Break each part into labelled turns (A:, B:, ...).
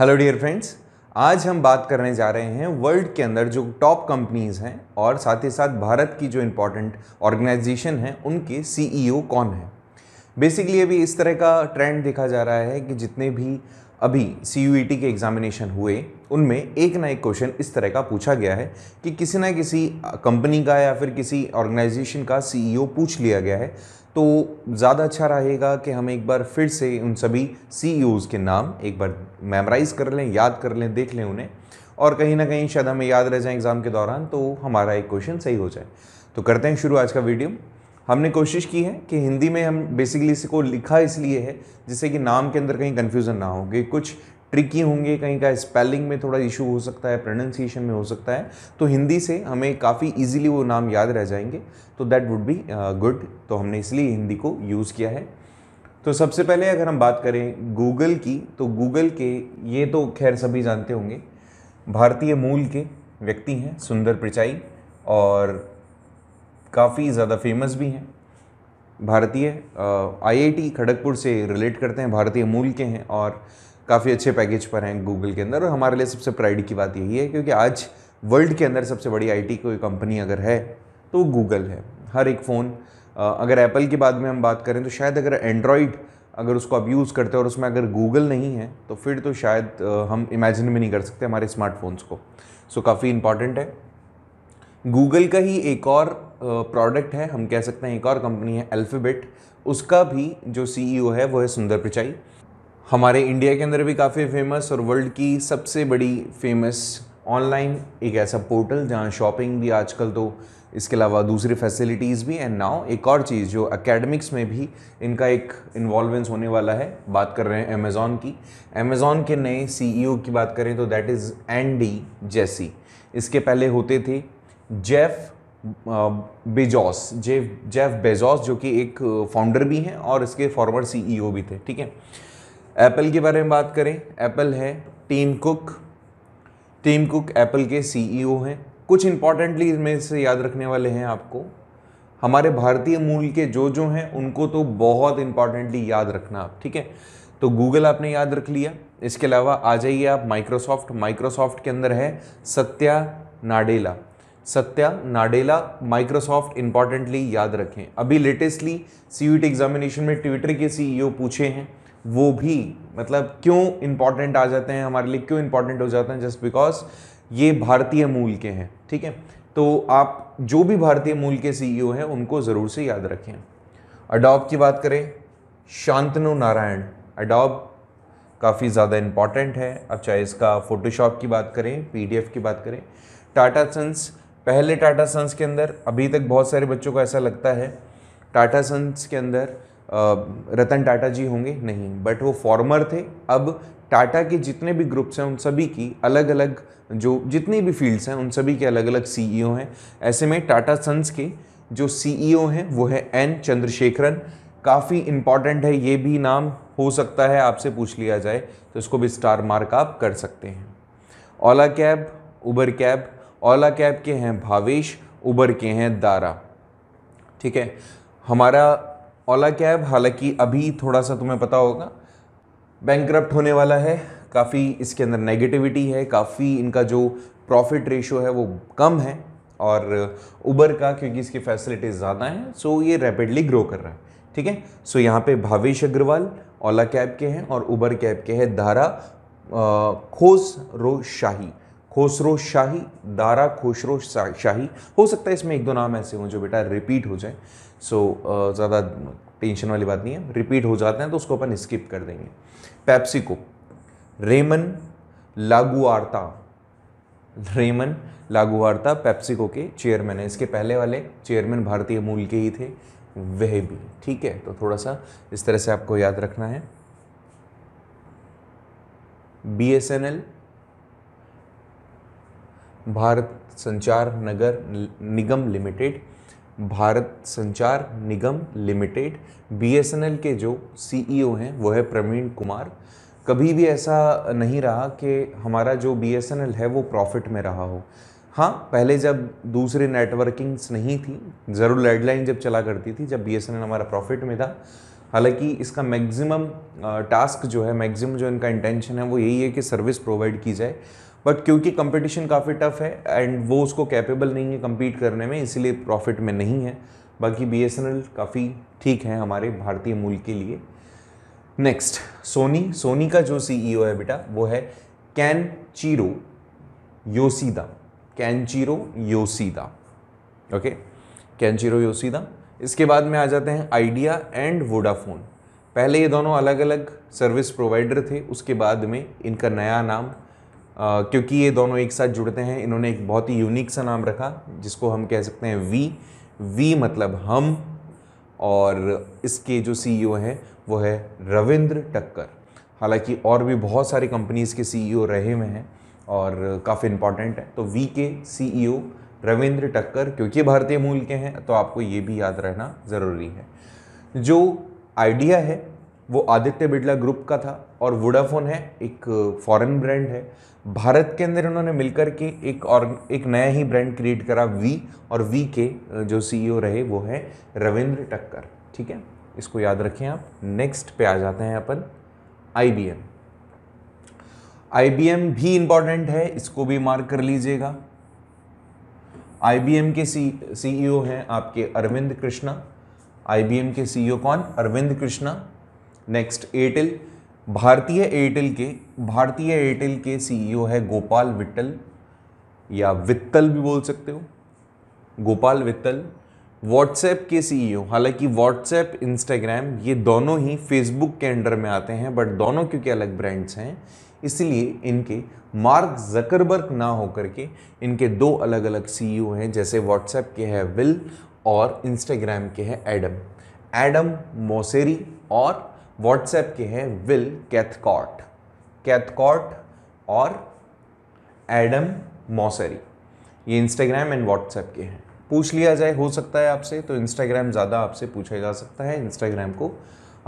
A: hello dear friends आज हम बात करने जा रहे हैं वर्ल्ड के अंदर जो टॉप कंपनीज़ हैं और साथ ही साथ भारत की जो इम्पोर्टेंट ऑर्गेनाइजेशन हैं उनके सीईओ e कौन हैं बेसिकली अभी इस तरह का ट्रेंड देखा जा रहा है कि जितने भी अभी सी e के एग्ज़ामिनेशन हुए उनमें एक ना एक क्वेश्चन इस तरह का पूछा गया है कि किसी ना किसी कंपनी का या फिर किसी ऑर्गेनाइजेशन का सीईओ e पूछ लिया गया है तो ज़्यादा अच्छा रहेगा कि हम एक बार फिर से उन सभी सी e के नाम एक बार मेमोराइज़ कर लें याद कर लें देख लें उन्हें और कहीं ना कहीं शायद हमें याद रह जाए एग्ज़ाम के दौरान तो हमारा एक क्वेश्चन सही हो जाए तो करते हैं शुरू आज का वीडियो हमने कोशिश की है कि हिंदी में हम बेसिकली इसको लिखा इसलिए है जिससे कि नाम के अंदर कहीं कन्फ्यूज़न ना हो कि कुछ ट्रिकी होंगे कहीं का स्पेलिंग में थोड़ा इशू हो सकता है प्रोनाउंसिएशन में हो सकता है तो हिंदी से हमें काफ़ी इजीली वो नाम याद रह जाएंगे तो दैट वुड बी गुड तो हमने इसलिए हिंदी को यूज़ किया है तो सबसे पहले अगर हम बात करें गूगल की तो गूगल के ये तो खैर सभी जानते होंगे भारतीय मूल के व्यक्ति हैं सुंदर पिचाई और काफ़ी ज़्यादा फेमस भी हैं भारतीय आईआईटी uh, खड़गपुर से रिलेट करते हैं भारतीय मूल के हैं और काफ़ी अच्छे पैकेज पर हैं गूगल के अंदर और हमारे लिए सबसे प्राइड की बात यही है क्योंकि आज वर्ल्ड के अंदर सबसे बड़ी आईटी कोई कंपनी अगर है तो वो गूगल है हर एक फ़ोन अगर एप्पल की बात में हम बात करें तो शायद अगर एंड्रॉयड अगर उसको आप यूज़ करते हो और उसमें अगर गूगल नहीं है तो फिर तो शायद हम इमेजिन भी नहीं कर सकते हमारे स्मार्टफोन्स को सो काफ़ी इम्पॉर्टेंट है गूगल का ही एक और प्रोडक्ट है हम कह सकते हैं एक और कंपनी है अल्फ़ाबेट उसका भी जो सीईओ e है वो है सुंदर पिचाई हमारे इंडिया के अंदर भी काफ़ी फेमस और वर्ल्ड की सबसे बड़ी फेमस ऑनलाइन एक ऐसा पोर्टल जहाँ शॉपिंग भी आजकल तो इसके अलावा दूसरी फैसिलिटीज़ भी एंड नाउ एक और चीज़ जो एकेडमिक्स में भी इनका एक इन्वॉल्वेंस होने वाला है बात कर रहे हैं अमेज़ॉन की अमेज़ॉन के नए सीईओ e की बात करें तो दैट इज़ एंडी जेसी इसके पहले होते थे Jeff Bezos Jeff Jeff Bezos जो कि एक फाउंडर भी हैं और इसके फॉर्मर सीईओ e भी थे ठीक है एप्पल के बारे में बात करें एप्पल है Tim Cook Tim Cook Apple के सीईओ e हैं कुछ इंपॉर्टेंटली इनमें से याद रखने वाले हैं आपको हमारे भारतीय मूल के जो जो हैं उनको तो बहुत इंपॉर्टेंटली याद रखना आप ठीक है तो गूगल आपने याद रख लिया इसके अलावा आ जाइए आप माइक्रोसॉफ्ट माइक्रोसॉफ्ट के अंदर है सत्या नाडेला सत्या नाडेला माइक्रोसॉफ्ट इंपॉर्टेंटली याद रखें अभी लेटेस्टली सी एग्जामिनेशन में ट्विटर के सीईओ e पूछे हैं वो भी मतलब क्यों इम्पॉर्टेंट आ जाते हैं हमारे लिए क्यों इम्पॉर्टेंट हो जाते हैं जस्ट बिकॉज ये भारतीय मूल के हैं ठीक है तो आप जो भी भारतीय मूल के सीईओ e हैं उनको ज़रूर से याद रखें अडॉब की बात करें शांतनु नारायण अडॉब काफ़ी ज़्यादा इम्पॉर्टेंट है अब चाहे इसका फ़ोटोशॉप की बात करें पीडीएफ की बात करें टाटा सन्स पहले टाटा सन्स के अंदर अभी तक बहुत सारे बच्चों को ऐसा लगता है टाटा सन्स के अंदर रतन टाटा जी होंगे नहीं बट वो फॉर्मर थे अब टाटा के जितने भी ग्रुप्स हैं उन सभी की अलग अलग जो जितने भी फील्ड्स हैं उन सभी के अलग अलग सीईओ हैं ऐसे में टाटा सन्स के जो सीईओ e हैं वो है एन चंद्रशेखरन काफ़ी इम्पॉर्टेंट है ये भी नाम हो सकता है आपसे पूछ लिया जाए तो इसको भी स्टार मार्क आप कर सकते हैं Ola cab Uber cab Ola cab के हैं भावेश उबर के हैं दारा ठीक है हमारा ओला कैब हालांकि अभी थोड़ा सा तुम्हें पता होगा बैंक होने वाला है काफ़ी इसके अंदर नेगेटिविटी है काफ़ी इनका जो प्रॉफिट रेशो है वो कम है और उबर का क्योंकि इसकी फैसिलिटीज़ ज़्यादा हैं सो ये रैपिडली ग्रो कर रहा है ठीक है सो यहाँ पे भावेश अग्रवाल ओला कैब के हैं और उबर कैब के हैं दारा खोस रो शाही खोसरो शाही दारा खोसरो शाही हो सकता है इसमें एक दो नाम ऐसे हों जो बेटा रिपीट हो जाए सो so, ज़्यादा टेंशन वाली बात नहीं है रिपीट हो जाते हैं तो उसको अपन स्किप कर देंगे PepsiCo Ramon Laguarta Ramon Laguarta PepsiCo के चेयरमैन है इसके पहले वाले चेयरमैन भारतीय मूल के ही थे वह भी ठीक है तो थोड़ा सा इस तरह से आपको याद रखना है B S N L Bharat Sanchar Nagar निगम लिमिटेड भारत संचार निगम लिमिटेड बीएसएनएल के जो सीईओ हैं वो है प्रवीण कुमार कभी भी ऐसा नहीं रहा कि हमारा जो बीएसएनएल है वो प्रॉफिट में रहा हो हाँ पहले जब दूसरी नेटवर्किंग्स नहीं थी ज़रूर लैंडलाइन जब चला करती थी जब बीएसएनएल हमारा प्रॉफिट में था हालांकि इसका मैक्सिमम टास्क जो है मैक्सिमम जो इनका इंटेंशन है वो यही है कि सर्विस प्रोवाइड की जाए बट क्योंकि कंपटीशन काफ़ी टफ है एंड वो उसको कैपेबल नहीं है कम्पीट करने में इसीलिए प्रॉफिट में नहीं है बाकी बी काफ़ी ठीक है हमारे भारतीय मूल के लिए नेक्स्ट सोनी सोनी का जो सीईओ e है बेटा वो है Kenichiro Yoshida Kenichiro Yoshida okay Kenichiro Yoshida इसके बाद में आ जाते हैं आइडिया एंड वोडाफोन पहले ये दोनों अलग अलग सर्विस प्रोवाइडर थे उसके बाद में इनका नया नाम क्योंकि ये दोनों एक साथ जुड़ते हैं इन्होंने एक बहुत ही यूनिक सा नाम रखा जिसको हम कह सकते हैं वी वी मतलब हम और इसके जो सीईओ e हैं वो है रविंद्र टक्कर हालांकि और भी बहुत सारी कंपनीज़ के सीईओ e रहे हुए हैं और काफ़ी इम्पॉर्टेंट है तो वी के सीईओ e रविंद्र टक्कर क्योंकि भारतीय मूल के हैं तो आपको ये भी याद रहना ज़रूरी है जो आइडिया है वो आदित्य बिड़ला ग्रुप का था और वोडाफोन है एक फॉरेन ब्रांड है भारत के अंदर उन्होंने मिलकर के एक और एक नया ही ब्रांड क्रिएट करा वी और वी के जो सीईओ e रहे वो हैं रविंद्र टक्कर ठीक है इसको याद रखें आप नेक्स्ट पे आ जाते हैं अपन आई आई बी एम भी इंपॉर्टेंट है इसको भी मार्क कर लीजिएगा आई के सी सीईओ e हैं आपके अरविंद कृष्णा आई के सीईओ e कौन Arvind Krishna next Airtel Bharti Airtel के भारतीय एयरटेल के सीईओ है गोपाल विट्टल या वित्तल भी बोल सकते हो गोपाल वित्तल व्हाट्सएप के सीईओ हालांकि व्हाट्सएप इंस्टाग्राम ये दोनों ही फेसबुक के अंडर में आते हैं बट दोनों क्योंकि अलग ब्रांड्स हैं इसलिए इनके मार्क जकरबर्ग ना होकर के इनके दो अलग अलग सीईओ हैं जैसे व्हाट्सएप के हैं विल और इंस्टाग्राम के है एडम एडम मोसेरी और व्हाट्सएप के हैं विल कैथकॉट कैथकॉट और एडम मोसरी ये इंस्टाग्राम एंड व्हाट्सएप के हैं पूछ लिया जाए हो सकता है आपसे तो इंस्टाग्राम ज़्यादा आपसे पूछा जा सकता है इंस्टाग्राम को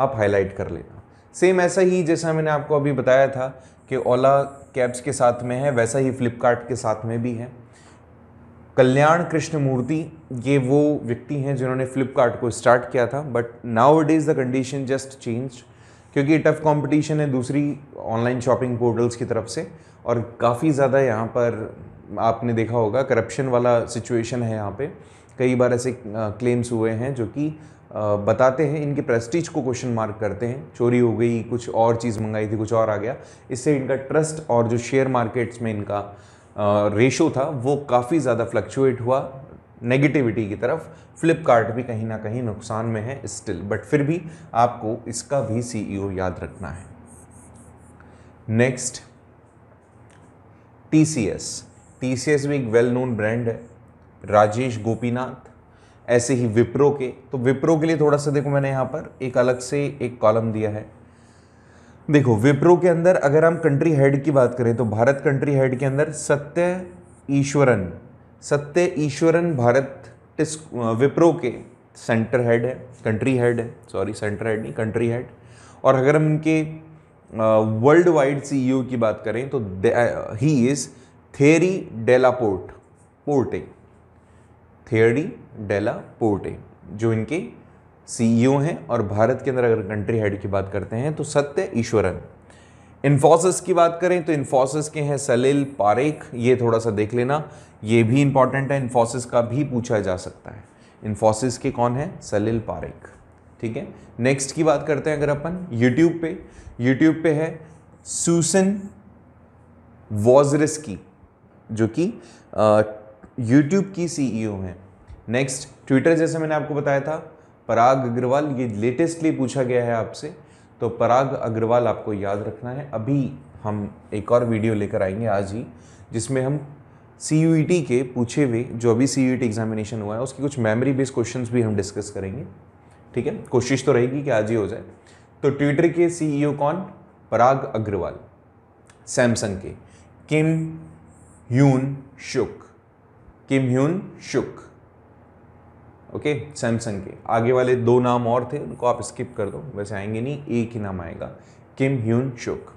A: आप हाईलाइट कर लेना सेम ऐसा ही जैसा मैंने आपको अभी बताया था कि ओला कैब्स के साथ में है वैसा ही फ्लिपकार्ट के साथ में भी है कल्याण कृष्णमूर्ति ये वो व्यक्ति हैं जिन्होंने फ्लिपकार्ट को स्टार्ट किया था but now it is the condition just change क्योंकि टफ कंपटीशन है दूसरी ऑनलाइन शॉपिंग पोर्टल्स की तरफ से और काफ़ी ज़्यादा यहाँ पर आपने देखा होगा करप्शन वाला सिचुएशन है यहाँ पे कई बार ऐसे क्लेम्स हुए हैं जो कि बताते हैं इनके प्रेस्टीज को क्वेश्चन मार्क करते हैं चोरी हो गई कुछ और चीज़ मंगाई थी कुछ और आ गया इससे इनका ट्रस्ट और जो शेयर मार्केट्स में इनका रेशो था वो काफ़ी ज़्यादा फ्लक्चुएट हुआ नेगेटिविटी की तरफ फ्लिपकार्ट भी कहीं ना कहीं नुकसान में है स्टिल बट फिर भी आपको इसका भी सीईओ e याद रखना है next T C S T C S भी एक वेल नोन ब्रांड है राजेश गोपीनाथ ऐसे ही विप्रो के तो विप्रो के लिए थोड़ा सा देखो मैंने यहाँ पर एक अलग से एक कॉलम दिया है देखो विप्रो के अंदर अगर हम कंट्री हेड की बात करें तो भारत कंट्री हेड के अंदर सत्य ईश्वरन सत्य ईश्वरन भारत विप्रो के सेंटर हेड है कंट्री हेड है सॉरी सेंटर हेड नहीं कंट्री हेड और अगर हम इनके वर्ल्ड वाइड सीईओ की बात करें तो he is Thierry Delaporte पोर्टे थेरी डेला पोर्टे जो इनके सीईओ e हैं और भारत के अंदर अगर कंट्री हेड की बात करते हैं तो सत्य ईश्वरन इन्फोसिस की बात करें तो इन्फोसिस के हैं सलील पारेख ये थोड़ा सा देख लेना ये भी इंपॉर्टेंट है इन्फोसिस का भी पूछा जा सकता है इन्फोसिस के कौन है सलील पारेख ठीक है नेक्स्ट की बात करते हैं अगर अपन यूट्यूब पे यूट्यूब पे है सूसन वॉजरिस्की जो कि यूट्यूब की सीईओ e हैं नेक्स्ट ट्विटर जैसे मैंने आपको बताया था पराग अग्रवाल ये लेटेस्टली पूछा गया है आपसे तो पराग अग्रवाल आपको याद रखना है अभी हम एक और वीडियो लेकर आएंगे आज ही जिसमें हम सी e के पूछे हुए जो अभी सी एग्जामिनेशन e हुआ है उसके कुछ मेमोरी बेस्ड क्वेश्चंस भी हम डिस्कस करेंगे ठीक है कोशिश तो रहेगी कि आज ही हो जाए तो ट्विटर के सीईओ e कौन पराग अग्रवाल सैमसंग के Kim Hyun Suk Kim Hyun Suk okay Samsung के आगे वाले दो नाम और थे उनको आप स्किप कर दो वैसे आएंगे नहीं एक ही नाम आएगा Kim Hyun Suk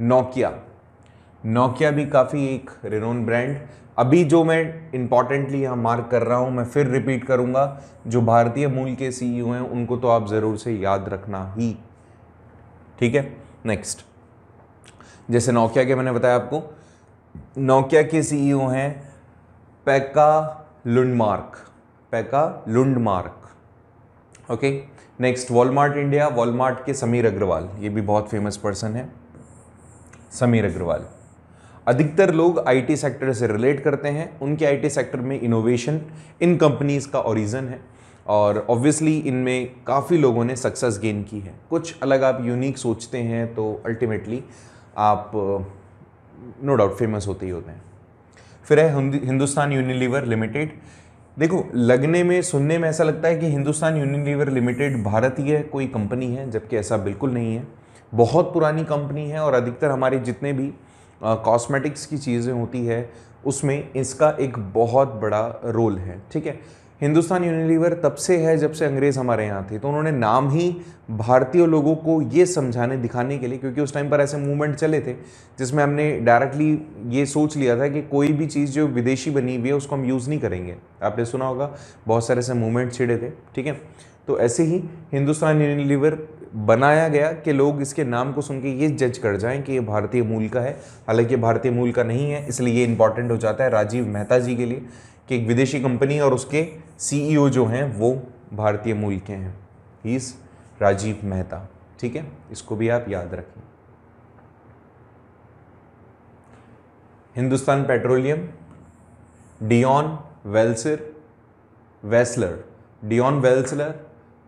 A: Nokia Nokia भी काफ़ी एक रिनोन ब्रांड अभी जो मैं इम्पॉर्टेंटली यहाँ मार्क कर रहा हूँ मैं फिर रिपीट करूँगा जो भारतीय मूल के सीईओ e हैं उनको तो आप ज़रूर से याद रखना ही ठीक है नेक्स्ट जैसे नोकिया के मैंने बताया आपको नोकिया के सीईओ e हैं Pekka Lundmark Pekka Lundmark okay next Walmart India Walmart के समीर अग्रवाल ये भी बहुत फेमस पर्सन है समीर अग्रवाल अधिकतर लोग आईटी सेक्टर से रिलेट करते हैं उनके आईटी सेक्टर में इनोवेशन इन कंपनीज का ओरिजन है और ऑब्वियसली इनमें काफ़ी लोगों ने सक्सेस गेन की है कुछ अलग आप यूनिक सोचते हैं तो अल्टीमेटली आप नो डाउट फेमस होते ही होते हैं फिर है हिंदुस्तान यूनिलीवर लिमिटेड देखो लगने में सुनने में ऐसा लगता है कि हिंदुस्तान यूनिलीवर लिमिटेड भारतीय कोई कंपनी है जबकि ऐसा बिल्कुल नहीं है बहुत पुरानी कंपनी है और अधिकतर हमारे जितने भी कॉस्मेटिक्स की चीज़ें होती है उसमें इसका एक बहुत बड़ा रोल है ठीक है हिंदुस्तान यूनिलीवर तब से है जब से अंग्रेज़ हमारे यहाँ थे तो उन्होंने नाम ही भारतीय लोगों को ये समझाने दिखाने के लिए क्योंकि उस टाइम पर ऐसे मूवमेंट चले थे जिसमें हमने डायरेक्टली ये सोच लिया था कि कोई भी चीज़ जो विदेशी बनी हुई है उसको हम यूज़ नहीं करेंगे आपने सुना होगा बहुत सारे ऐसे मूवमेंट छिड़े थे ठीक है तो ऐसे ही हिंदुस्तान यूनिलीवर बनाया गया कि लोग इसके नाम को सुन के ये जज कर जाएं कि ये भारतीय मूल का है हालांकि भारतीय मूल का नहीं है इसलिए ये इंपॉर्टेंट हो जाता है राजीव मेहता जी के लिए कि एक विदेशी कंपनी और उसके सीईओ e जो हैं वो भारतीय मूल के हैं ही इज़ राजीव मेहता ठीक है इसको भी आप याद रखें Hindustan Petroleum Dion Weisler Weisler Dion Weisler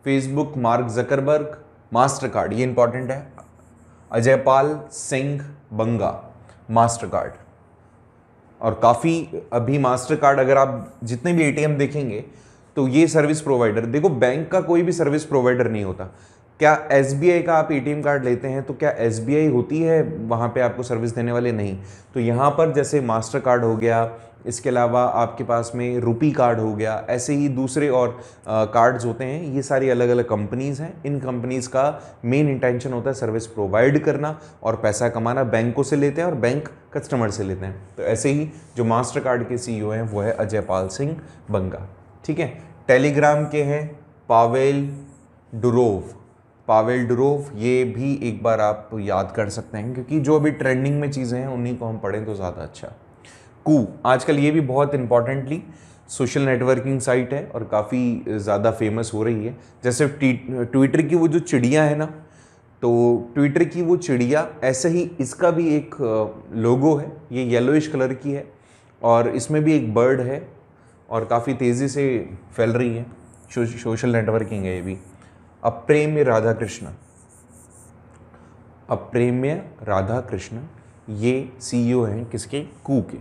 A: Facebook Mark Zuckerberg Mastercard ये इंपॉर्टेंट है अजयपाल सिंह बंगा मास्टर कार्ड और काफ़ी अभी मास्टर कार्ड अगर आप जितने भी एटीएम देखेंगे तो ये सर्विस प्रोवाइडर देखो बैंक का कोई भी सर्विस प्रोवाइडर नहीं होता क्या एस का आप ए कार्ड लेते हैं तो क्या एस होती है वहाँ पे आपको सर्विस देने वाले नहीं तो यहाँ पर जैसे मास्टर कार्ड हो गया इसके अलावा आपके पास में रुपी कार्ड हो गया ऐसे ही दूसरे और आ, कार्ड्स होते हैं ये सारी अलग अलग कंपनीज़ हैं इन कंपनीज़ का मेन इंटेंशन होता है सर्विस प्रोवाइड करना और पैसा कमाना बैंकों से लेते हैं और बैंक कस्टमर से लेते हैं तो ऐसे ही जो मास्टर कार्ड के सी e हैं वो है अजयपाल सिंह बंगा ठीक है टेलीग्राम के हैं पावेल डुरोव पावेल ड्रोव ये भी एक बार आप याद कर सकते हैं क्योंकि जो अभी ट्रेंडिंग में चीज़ें हैं उन्हीं को हम पढ़ें तो ज़्यादा अच्छा कू आजकल ये भी बहुत इंपॉर्टेंटली सोशल नेटवर्किंग साइट है और काफ़ी ज़्यादा फेमस हो रही है जैसे ट्विटर की वो जो चिड़िया है ना तो ट्विटर की वो चिड़िया ऐसे ही इसका भी एक लोगो है ये येलोइश कलर की है और इसमें भी एक बर्ड है और काफ़ी तेज़ी से फैल रही है सोशल नेटवर्किंग है ये भी अप्रेम्य राधा कृष्ण अप्रेम्य राधा कृष्ण ये सीईओ e हैं किसके कू के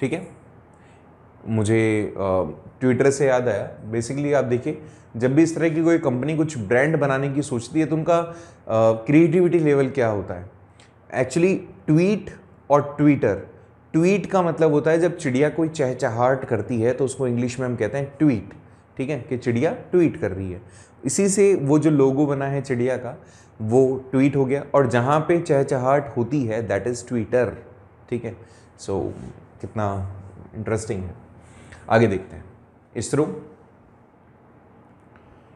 A: ठीक है मुझे ट्विटर से याद आया बेसिकली आप देखिए जब भी इस तरह की कोई कंपनी कुछ ब्रांड बनाने की सोचती है तो उनका क्रिएटिविटी लेवल क्या होता है एक्चुअली ट्वीट और ट्विटर ट्वीट का मतलब होता है जब चिड़िया कोई चहचहाट करती है तो उसको इंग्लिश में हम कहते हैं ट्वीट ठीक है कि चिड़िया ट्वीट कर रही है इसी से वो जो लोगो बना है चिड़िया का वो ट्वीट हो गया और जहाँ पे चहचहाट होती है दैट इज़ ट्विटर ठीक है सो so, कितना इंटरेस्टिंग है आगे देखते हैं ISRO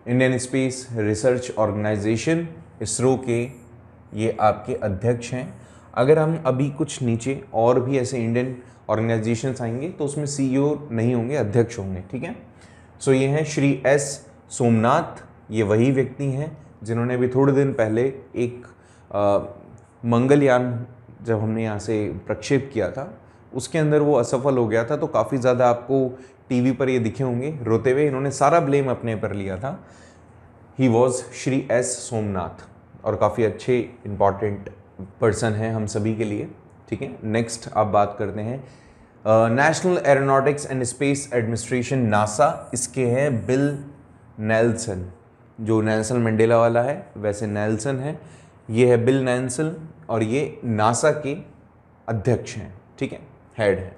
A: Indian Space Research Organisation ISRO के ये आपके अध्यक्ष हैं अगर हम अभी कुछ नीचे और भी ऐसे इंडियन ऑर्गेनाइजेशंस आएंगे तो उसमें सीईओ e नहीं होंगे अध्यक्ष होंगे ठीक है सो so, ये हैं श्री एस सोमनाथ ये वही व्यक्ति हैं जिन्होंने अभी थोड़े दिन पहले एक मंगलयान जब हमने यहाँ से प्रक्षेप किया था उसके अंदर वो असफल हो गया था तो काफ़ी ज़्यादा आपको टीवी पर ये दिखे होंगे रोते हुए इन्होंने सारा ब्लेम अपने पर लिया था he was Shri S Somanath और काफ़ी अच्छे इम्पॉर्टेंट पर्सन हैं हम सभी के लिए ठीक है नेक्स्ट आप बात करते हैं National Aeronautics and Space Administration NASA इसके हैं बिल नेल्सन जो नैनसन मंडेला वाला है वैसे नैलसन है ये है बिल नैनसन और ये नासा के अध्यक्ष हैं ठीक है हेड हैं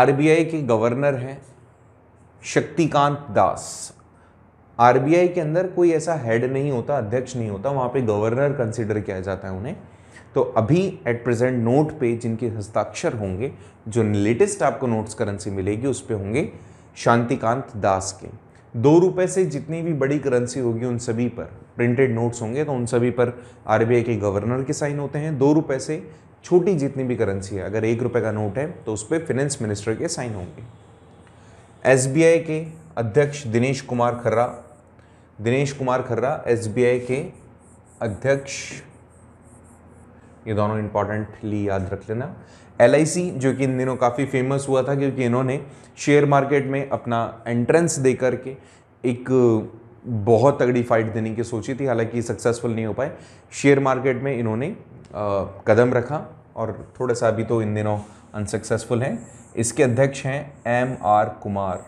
A: आरबीआई के गवर्नर हैं शक्तिकांत दास आरबीआई के अंदर कोई ऐसा हेड नहीं होता अध्यक्ष नहीं होता वहाँ पे गवर्नर कंसिडर किया जाता है उन्हें तो अभी एट प्रेजेंट नोट पे जिनके हस्ताक्षर होंगे जो लेटेस्ट आपको नोट्स करेंसी मिलेगी उस पर होंगे शांतिकांत दास के दो रुपये से जितनी भी बड़ी करेंसी होगी उन सभी पर प्रिंटेड नोट्स होंगे तो उन सभी पर आर के गवर्नर के साइन होते हैं दो रुपये से छोटी जितनी भी करेंसी है अगर एक रुपये का नोट है तो उस पर फिनेंस मिनिस्टर के साइन होंगे एस के अध्यक्ष दिनेश कुमार खर्रा दिनेश कुमार खर्रा एस के अध्यक्ष ये दोनों इंपॉर्टेंटली याद रख लेना एल जो कि इन दिनों काफ़ी फेमस हुआ था क्योंकि इन्होंने शेयर मार्केट में अपना एंट्रेंस दे करके एक बहुत तगड़ी फाइट देने की सोची थी हालांकि सक्सेसफुल नहीं हो पाए शेयर मार्केट में इन्होंने कदम रखा और थोड़ा सा अभी तो इन दिनों अनसक्सेसफुल हैं इसके अध्यक्ष हैं एम आर कुमार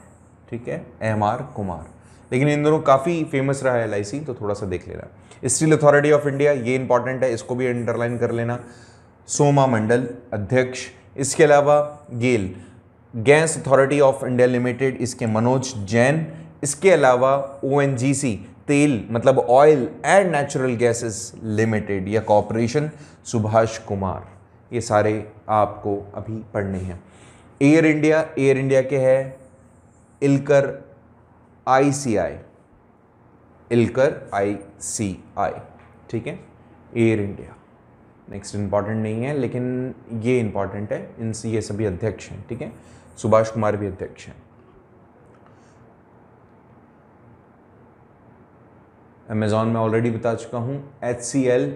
A: ठीक है एम आर कुमार लेकिन इन दोनों काफ़ी फेमस रहा है एल तो थोड़ा सा देख ले रहा है स्टील अथॉरिटी ऑफ इंडिया ये इंपॉर्टेंट है इसको भी अंडरलाइन कर लेना सोमा मंडल अध्यक्ष इसके अलावा GAIL gas Authority of India Limited इसके मनोज जैन इसके अलावा ओ तेल मतलब oil and natural gases limited या कॉरपोरेशन सुभाष कुमार ये सारे आपको अभी पढ़ने हैं एयर इंडिया एयर इंडिया के है इलकर आईसीआई इलकर आई सी आई ठीक है एयर इंडिया नेक्स्ट इंपॉर्टेंट नहीं है लेकिन ये इंपॉर्टेंट है इन ये सभी अध्यक्ष हैं ठीक है सुभाष कुमार भी अध्यक्ष हैं अमेज़ॉन में ऑलरेडी बता चुका हूँ H C L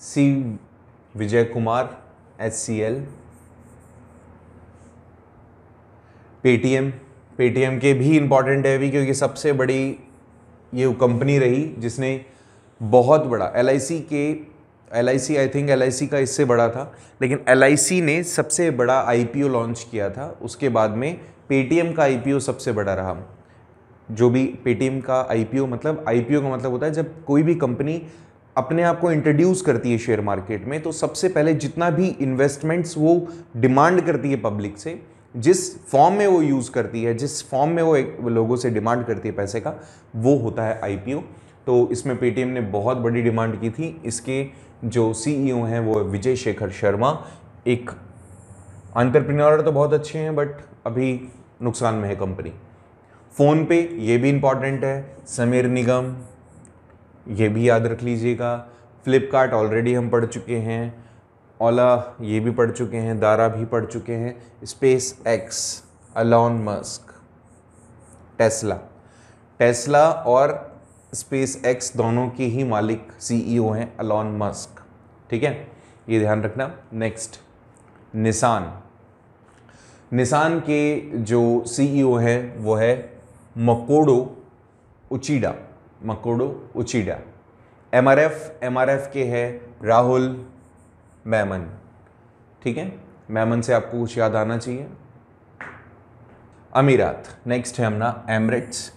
A: C Vijay Kumar H C L Paytm Paytm के भी इंपॉर्टेंट है अभी क्योंकि सबसे बड़ी ये वो कंपनी रही जिसने बहुत बड़ा एल के एल आई थिंक एल का इससे बड़ा था लेकिन एल ने सबसे बड़ा आई लॉन्च किया था उसके बाद में पेटीएम का आई सबसे बड़ा रहा जो भी पेटीएम का आई मतलब आई का मतलब होता है जब कोई भी कंपनी अपने आप को इंट्रोड्यूस करती है शेयर मार्केट में तो सबसे पहले जितना भी इन्वेस्टमेंट्स वो डिमांड करती है पब्लिक से जिस फॉर्म में वो यूज़ करती है जिस फॉर्म में वो एक लोगों से डिमांड करती है पैसे का वो होता है आई तो इसमें पेटीएम ने बहुत बड़ी डिमांड की थी इसके जो सीईओ e हैं वो विजय शेखर शर्मा एक अंतरप्रिन्योर तो बहुत अच्छे हैं बट अभी नुकसान में है कंपनी फ़ोन पे ये भी इम्पॉर्टेंट है समीर निगम ये भी याद रख लीजिएगा फ्लिपकार्ट ऑलरेडी हम पढ़ चुके हैं ओला ये भी पढ़ चुके हैं दारा भी पढ़ चुके हैं SpaceX Elon Musk Tesla Tesla और स्पेस एक्स दोनों के ही मालिक सीईओ e हैं अलॉन मस्क ठीक है ये ध्यान रखना नेक्स्ट निसान निसान के जो सीईओ e हैं वो है मकोडो उचीडा मकोडो उचीडा एमआरएफ एमआरएफ के है राहुल मैमन ठीक है मैमन से आपको कुछ याद आना चाहिए अमीरात नेक्स्ट है हमारा एमरेट्स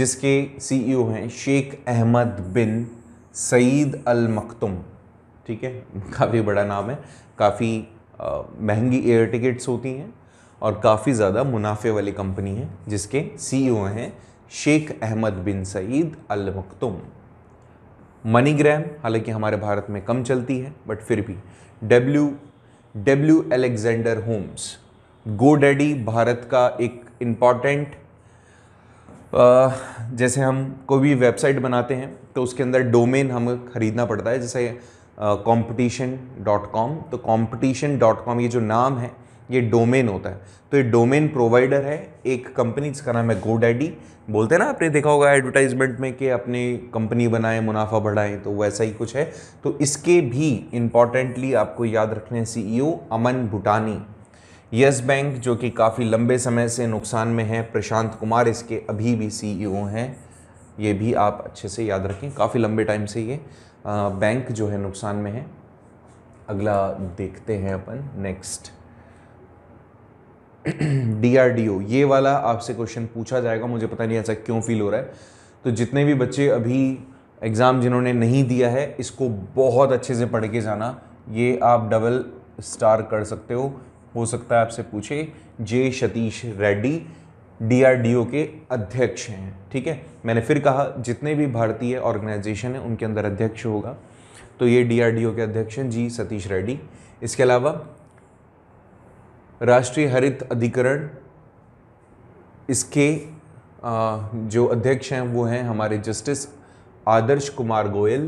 A: जिसके सीईओ e हैं Sheikh Ahmed bin Saeed Al मखतुम ठीक है काफ़ी बड़ा नाम है काफ़ी महंगी एयर टिकट्स होती हैं और काफ़ी ज़्यादा मुनाफे वाली कंपनी है जिसके सीईओ e हैं Sheikh Ahmed bin Saeed Al Maktoum MoneyGram हालांकि हमारे भारत में कम चलती है बट फिर भी W W Alexander Holmes GoDaddy Bharat का एक इम्पॉर्टेंट जैसे हम कोई भी वेबसाइट बनाते हैं तो उसके अंदर डोमेन हमें ख़रीदना पड़ता है जैसे कॉम्पटिशन डॉट कॉम तो कॉम्पटिशन डॉट कॉम ये जो नाम है ये डोमेन होता है तो ये डोमेन प्रोवाइडर है एक कंपनी जिसका नाम है गो डैडी बोलते हैं ना आपने देखा होगा एडवर्टाइजमेंट में कि अपने कंपनी बनाएं मुनाफा बढ़ाएं तो वैसा ही कुछ है तो इसके भी इम्पॉर्टेंटली आपको याद रखने CEO e Aman Bhutani Yes Bank जो कि काफ़ी लंबे समय से नुकसान में है प्रशांत कुमार इसके अभी भी सी e हैं ये भी आप अच्छे से याद रखें काफ़ी लंबे टाइम से ये बैंक जो है नुकसान में है अगला देखते हैं अपन नेक्स्ट डी ये वाला आपसे क्वेश्चन पूछा जाएगा मुझे पता नहीं ऐसा क्यों फील हो रहा है तो जितने भी बच्चे अभी एग्ज़ाम जिन्होंने नहीं दिया है इसको बहुत अच्छे से पढ़ के जाना ये आप डबल स्टार कर सकते हो हो सकता है आपसे पूछे जे सतीश रेड्डी डीआरडीओ के अध्यक्ष हैं ठीक है मैंने फिर कहा जितने भी भारतीय ऑर्गेनाइजेशन है उनके अंदर अध्यक्ष होगा तो ये डीआरडीओ के अध्यक्ष हैं जी सतीश रेड्डी इसके अलावा राष्ट्रीय हरित अधिकरण इसके जो अध्यक्ष हैं वो हैं हमारे जस्टिस आदर्श कुमार गोयल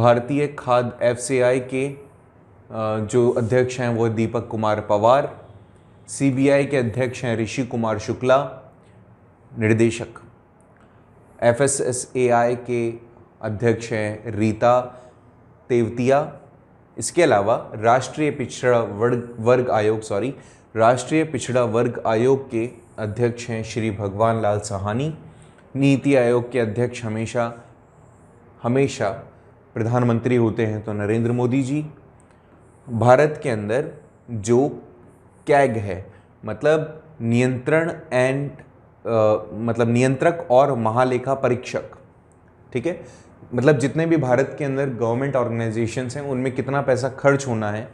A: भारतीय खाद एफसीआई के जो अध्यक्ष हैं वो दीपक कुमार पवार सीबीआई के अध्यक्ष हैं ऋषि कुमार शुक्ला निर्देशक एफएसएसएआई के अध्यक्ष हैं रीता तेवतिया इसके अलावा राष्ट्रीय पिछड़ा वर्ग वर्ग आयोग सॉरी राष्ट्रीय पिछड़ा वर्ग आयोग के अध्यक्ष हैं श्री भगवान लाल सहानी नीति आयोग के अध्यक्ष हमेशा हमेशा प्रधानमंत्री होते हैं तो नरेंद्र मोदी जी भारत के अंदर जो कैग है मतलब नियंत्रण एंड मतलब नियंत्रक और महालेखा परीक्षक ठीक है मतलब जितने भी भारत के अंदर गवर्नमेंट ऑर्गेनाइजेशंस हैं उनमें कितना पैसा खर्च होना है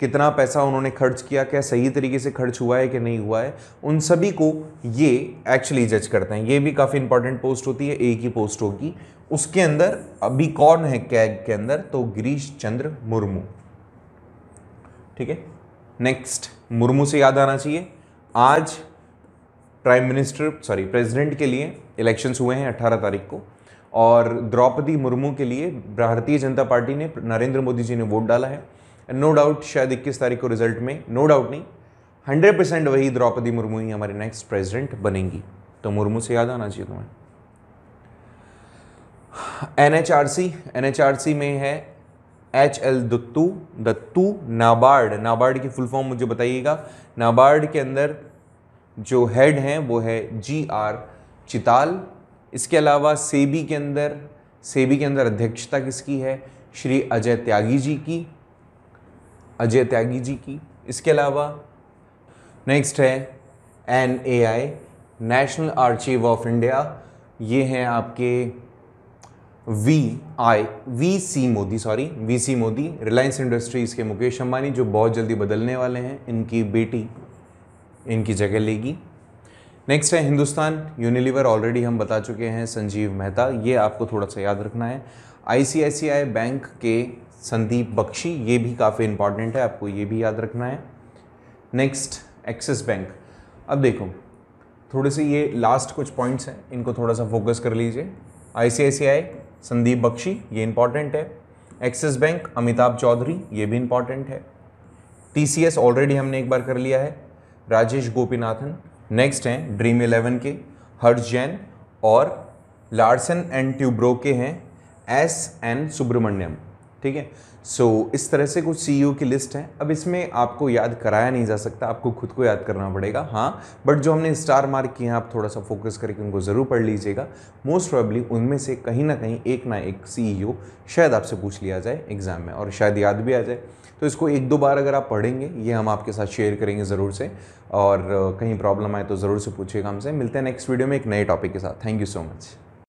A: कितना पैसा उन्होंने खर्च किया क्या सही तरीके से खर्च हुआ है कि नहीं हुआ है उन सभी को ये एक्चुअली जज करते हैं ये भी काफ़ी इंपॉर्टेंट पोस्ट होती है एक ही पोस्ट होगी उसके अंदर अभी कौन है कैग के अंदर तो गिरीश चंद्र मुर्मू ठीक है नेक्स्ट मुर्मू से याद आना चाहिए आज प्राइम मिनिस्टर सॉरी प्रेसिडेंट के लिए इलेक्शंस हुए हैं 18 तारीख को और द्रौपदी मुर्मू के लिए भारतीय जनता पार्टी ने नरेंद्र मोदी जी ने वोट डाला है एंड नो डाउट शायद 21 तारीख को रिजल्ट में नो डाउट नहीं 100 परसेंट वही द्रौपदी मुर्मू ही हमारे नेक्स्ट प्रेसिडेंट बनेंगी तो मुर्मू से याद आना चाहिए तुम्हें एन एच में है H L Dattu Dattu NABARD NABARD की फुल फॉर्म मुझे बताइएगा नाबार्ड के अंदर जो हेड हैं वो है जी आर चिताल इसके अलावा सेबी के अंदर सेबी के अंदर अध्यक्षता किसकी है श्री अजय त्यागी जी की अजय त्यागी जी की इसके अलावा नेक्स्ट है N A I National Archive of India ये हैं आपके V I V C Modi sorry V C Modi Reliance Industries के मुकेश अंबानी जो बहुत जल्दी बदलने वाले हैं इनकी बेटी इनकी जगह लेगी नेक्स्ट है हिंदुस्तान यूनिलीवर ऑलरेडी हम बता चुके हैं संजीव मेहता ये आपको थोड़ा सा याद रखना है आईसीआईसीआई बैंक के संदीप बख्शी ये भी काफ़ी इंपॉर्टेंट है आपको ये भी याद रखना है नेक्स्ट एक्सिस बैंक अब देखो थोड़े से ये लास्ट कुछ पॉइंट्स हैं इनको थोड़ा सा फोकस कर लीजिए आईसीआईसीआई संदीप बख्शी ये इंपॉर्टेंट है एक्सिस बैंक अमिताभ चौधरी ये भी इंपॉर्टेंट है टीसीएस ऑलरेडी हमने एक बार कर लिया है राजेश गोपीनाथन नेक्स्ट हैं ड्रीम इलेवन के हर्जैन और लार्सन एंड ट्यूब्रो के हैं एस एन सुब्रमण्यम ठीक है सो इस तरह से कुछ सीईओ e की लिस्ट है अब इसमें आपको याद कराया नहीं जा सकता आपको खुद को याद करना पड़ेगा हाँ बट जो हमने स्टार मार्क किए हैं आप थोड़ा सा फोकस करके उनको ज़रूर पढ़ लीजिएगा मोस्ट प्रॉबली उनमें से कहीं ना कहीं एक ना एक सीईओ e शायद आपसे पूछ लिया जाए एग्ज़ाम में और शायद याद भी आ जाए तो इसको एक दो बार अगर आप पढ़ेंगे ये हम आपके साथ शेयर करेंगे ज़रूर से और कहीं प्रॉब्लम आए तो ज़रूर से पूछिएगा हमसे मिलते हैं नेक्स्ट वीडियो में एक नए टॉपिक के साथ थैंक यू सो मच